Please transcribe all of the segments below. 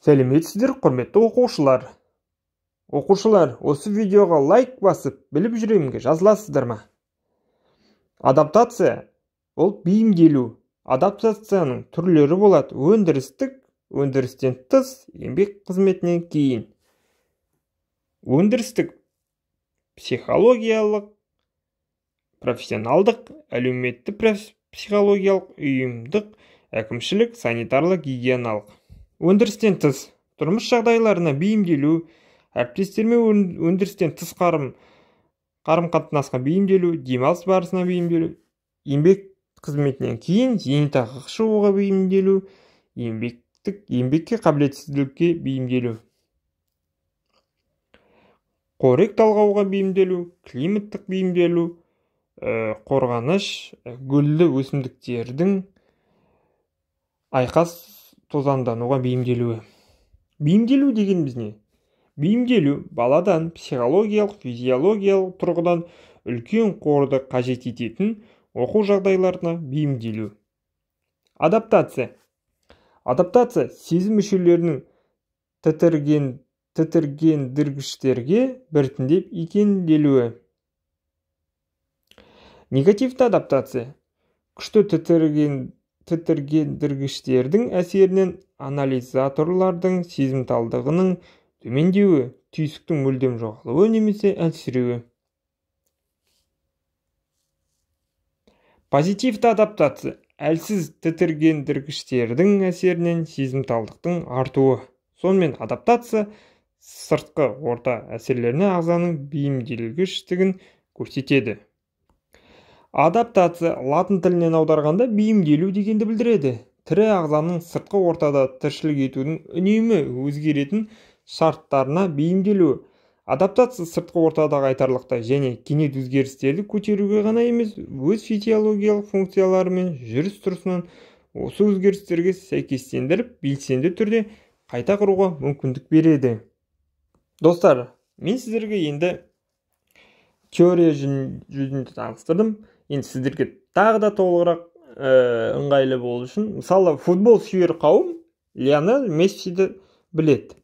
сәлеметсіздер құрметті оқушылар оқушылар осы видеоға лайк басып біліп жүремінге жазыласыздар ма адаптация ол бейімделу адаптацияның түрлері болады өндірістік өндірістен тыс еңбек қызметінен кейін өндірістік психологиялық профессионалдық әлеуметті психологиялық ұйымдық әкімшілік санитарлық гигиеналық өндірістен тыс тұрмыс жағдайларына бейімделу әріптестермен өндірістен тыс қарым қарым қатынасқа бейімделу демалыс барысына бейімделу еңбек қызметінен кейін зейнетақыға шығуға бейімделу еңбектік еңбекке қабілетсіздікке бейімделу қорек талғауға бейімделу климаттық бейімделу ә, қорғаныш гүлді өсімдіктердің айқас тозаңдануға бейімделуі бейімделу дегеніміз не бейімделу баладан психологиялық физиологиялық тұрғыдан үлкен қорды қажет ететін оқу жағдайларына бейімделу адаптация адаптация сезім мүшелерінің тітірген тітіргендіргіштерге біртіндеп икемделуі негативті адаптация күшті тітірген тітіргендіргіштердің әсерінен анализаторлардың сезімталдығының төмендеуі түйсіктің мүлдем жоғалуы немесе әлсіреуі позитивті адаптация әлсіз тітіргендіргіштердің әсерінен сезімталдықтың артуы сонымен адаптация сыртқы орта әсерлеріне ағзаның бейімделгіштігін көрсетеді адаптация латын тілінен аударғанда бейімделу дегенді білдіреді тірі ағзаның сыртқы ортада тіршілік етудің үнемі өзгеретін шарттарына бейімделуі адаптация сыртқы ортадағы айтарлықтай және кенет өзгерістерді көтеруге ғана емес өз физиологиялық функцияларымен мен жүріс тұрысынан осы өзгерістерге сәйкестендіріп белсенді түрде қайта құруға мүмкіндік береді достар мен сіздерге енді теория жүзінде таныстырдым енді сіздерге тағы да толығырақ ә, ыңғайлы болу үшін мысалы футбол сүйер қауым лионель мессиді біледі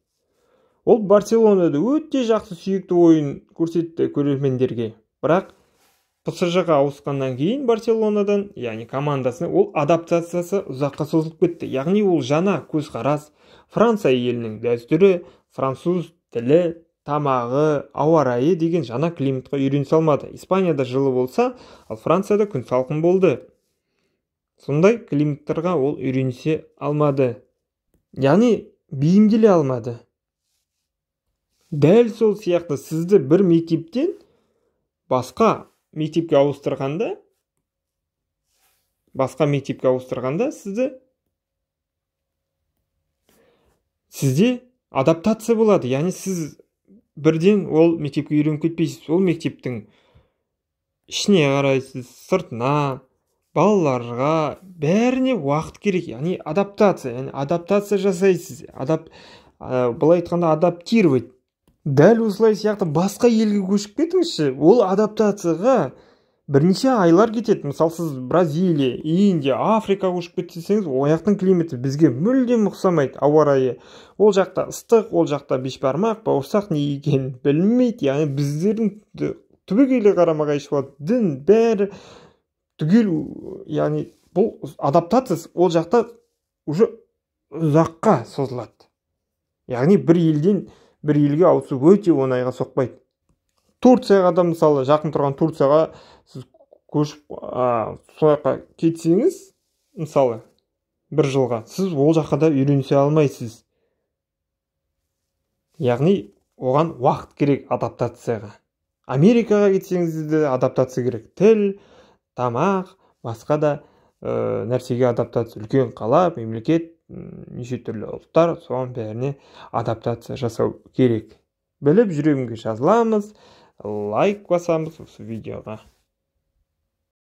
ол барселонада өте жақсы сүйікті ойын көрсетті көрермендерге бірақ псж ға ауысқаннан кейін барселонадан яғни командасына ол адаптациясы ұзаққа созылып кетті яғни ол жаңа көзқарас франция елінің дәстүрі француз тілі тамағы ауа райы деген жаңа климатқа үйренісе алмады испанияда жылы болса ал францияда күн салқын болды сондай климаттарға ол үйренісе алмады яғни бейімделе алмады дәл сол сияқты сізді бір мектептен басқа мектепке ауыстырғанда басқа мектепке ауыстырғанда сізді сізде адаптация болады яғни сіз бірден ол мектепке үйреніп кетпейсіз ол мектептің ішіне қарайсыз сыртына балаларға бәріне уақыт керек яғни адаптация яғни адаптация жасайсыз адап ә, былай айтқанда адаптировать дәл осылай сияқты басқа елге көшіп кетіңізші ол адаптацияға бірнеше айлар кетеді мысалы сіз бразилия индия Африка ұшып кетсеңіз ол жақтың климаты бізге мүлдем ұқсамайды ауа райы ол жақта ыстық ол жақта бешбармақ бауырсақ не екенін білмейді яғни біздердің түбегейлі қарама қайшы болады дін бәрі түгел яғни бұл адаптация ол жақта уже ұзаққа созылады яғни бір елден бір елге ауысу өте оңайға соқпайды турцияға да мысалы жақын тұрған турцияға сіз көшіп ә, сол жаққа кетсеңіз мысалы бір жылға сіз ол жаққа да үйренісе алмайсыз яғни оған уақыт керек адаптацияға америкаға кетсеңіз де адаптация керек тіл тамақ басқа да ә, нәрсеге адаптация үлкен қала мемлекет неше түрлі ұлттар соған бәріне адаптация жасау керек біліп жүрегімге жазыламыз лайк басамыз осы видеоға